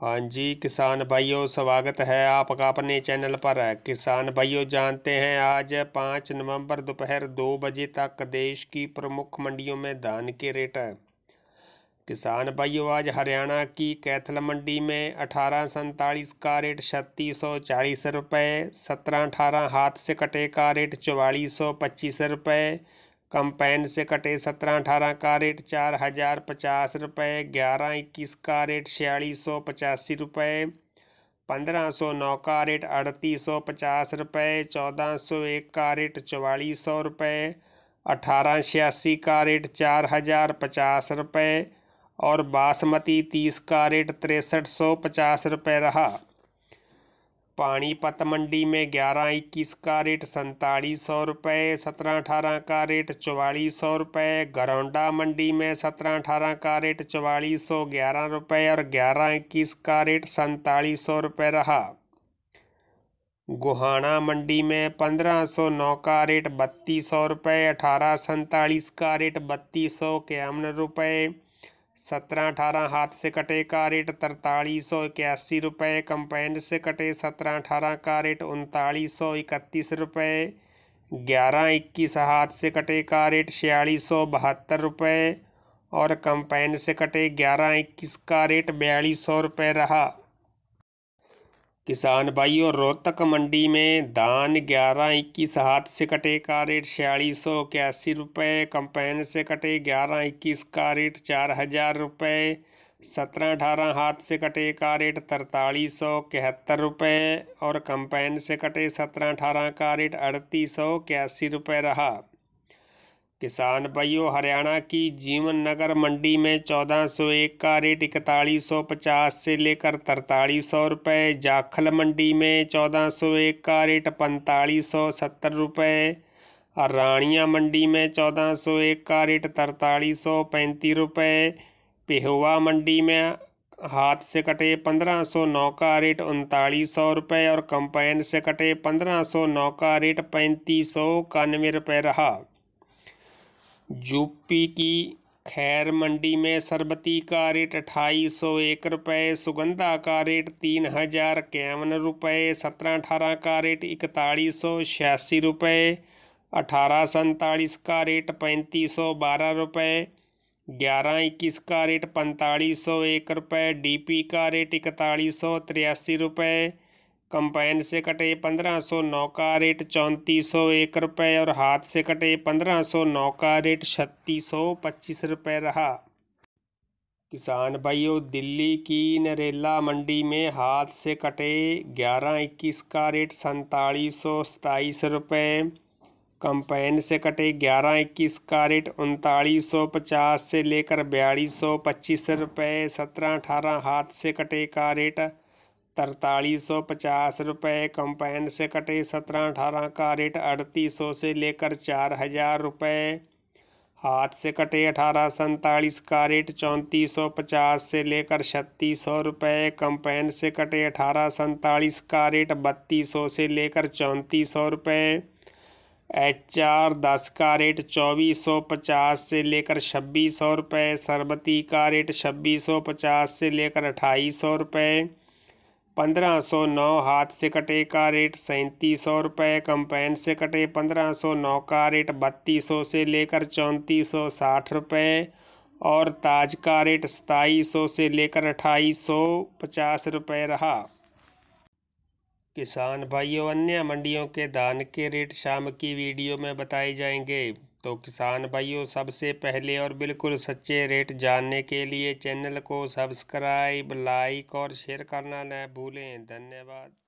हाँ जी किसान भाइयों स्वागत है आपका अपने चैनल पर किसान भाइयों जानते हैं आज पाँच नवंबर दोपहर दो बजे तक देश की प्रमुख मंडियों में धान के रेट है किसान भाइयों आज हरियाणा की कैथल मंडी में अठारह सैंतालीस का रेट छत्तीस सौ चालीस रुपये सत्रह अठारह हाथ से कटे का रेट चौवालीस सौ पच्चीस रुपये कंपेन से कटे सत्रह अठारह का रेट चार हज़ार पचास रुपये ग्यारह इक्कीस का रेट छियालीस सौ पचासी रुपये पंद्रह सौ नौ का रेट अड़तीस सौ पचास रुपये चौदह सौ एक का रेट चवालीस सौ रुपये अठारह छियासी का रेट चार हज़ार पचास रुपये और बासमती तीस का रेट तिरसठ सौ पचास रुपये रहा पानीपत मंडी में ग्यारह इक्कीस का रेट सैंतालीस सौ रुपये सत्रह अठारह का रेट चौवालीस सौ रुपये गरौंडा मंडी में सत्रह अठारह का रेट चौवालीस सौ ग्यारह रुपये और ग्यारह इक्कीस का रेट सैंतालीस सौ रुपये रहा गोहाना मंडी में पंद्रह सौ नौ का रेट बत्तीस सौ रुपये अठारह सैंतालीस का रेट बत्तीस सौ इक्यावन रुपये सत्रह अठारह हाथ से कटे का रेट तरतालीस सौ इक्यासी रुपये कंपाइंड से कटे सत्रह अठारह का रेट उनतालीस सौ इकतीस रुपये ग्यारह इक्कीस हाथ से कटे का रेट छियालीस सौ बहत्तर रुपये और कंपाइंड से कटे ग्यारह इक्कीस का रेट बयालीस सौ रुपये रहा किसान भाइयों रोहतक मंडी में धान ग्यारह इक्कीस हाथ से कटे का रेट छियालीस सौ इक्यासी रुपये कंपेन से कटे ग्यारह इक्कीस का रेट चार हज़ार रुपये सत्रह अठारह हाथ से कटे का रेट तरतालीस सौ इकहत्तर रुपये और कंपेन से कटे सत्रह अठारह का रेट अड़तीस सौ इक्यासी रुपये रहा किसान भाइयों हरियाणा की जीवन नगर मंडी में चौदह सौ एक का रेट इकतालीस सौ पचास से लेकर तरतालीस सौ रुपये जाखल मंडी में चौदह सौ एक का रेट पैंतालीस सौ सत्तर रुपये और रानिया मंडी में चौदह सौ एक का रेट तरतालीस सौ पैंतीस रुपये पिहुआ मंडी में हाथ से कटे पंद्रह सौ नौ का रेट उनतालीस सौ रुपये और कंपैन से कटे पंद्रह सौ नौ का रेट पैंतीस सौ इक्यानवे रुपये रहा यूपी की खैर मंडी में सरबती का रेट अट्ठाईस सौ एक रुपये सुगंधा का रेट तीन हजार इक्यावन रुपये सत्रह अठारह का रेट इकतालीस सौ छियासी रुपये अठारह सैंतालीस का रेट पैंतीस सौ बारह रुपये ग्यारह इक्कीस का रेट पैंतालीस सौ एक रुपये डी पी का रेट इकतालीस सौ तिरासी रुपये कंबाइन से कटे पंद्रह सौ नौ का रेट चौंतीस सौ एक रुपये और हाथ से कटे पंद्रह सौ नौ का रेट छत्तीस सौ पच्चीस रुपये रहा किसान भाइयों दिल्ली की नरेला मंडी में हाथ से कटे ग्यारह इक्कीस का रेट सैंतालीस सौ सताईस रुपये कंपेन से कटे ग्यारह इक्कीस का रेट उनतालीस सौ पचास से लेकर बयालीस सौ पच्चीस रुपये सत्रह अठारह हाथ से कटे का रेट तरतालीस सौ पचास रुपये कंपैन से कटे सत्रह अठारह का रेट अड़तीस सौ से लेकर चार हज़ार रुपये हाथ से कटे अठारह सैंतालीस का रेट चौंतीस सौ पचास से लेकर छत्तीस सौ रुपये कंपैन से कटे अठारह सैंतालीस का रेट बत्तीस सौ से लेकर चौंतीस सौ रुपये एच आर दस का रेट चौबीस सौ पचास से लेकर छब्बीस सौ रुपये सरबती का रेट छब्बीस सौ पचास से लेकर अट्ठाईस सौ रुपये पंद्रह सौ नौ हाथ से कटे का रेट सैंतीस सौ रुपये कंपेन से कटे पंद्रह सौ नौ का रेट बत्तीस सौ से लेकर चौंतीस सौ साठ रुपये और ताज का रेट सताईस सौ से लेकर अट्ठाईस सौ पचास रुपये रहा किसान भाइयों अन्य मंडियों के धान के रेट शाम की वीडियो में बताए जाएंगे तो किसान भाइयों सबसे पहले और बिल्कुल सच्चे रेट जानने के लिए चैनल को सब्सक्राइब लाइक और शेयर करना न भूलें धन्यवाद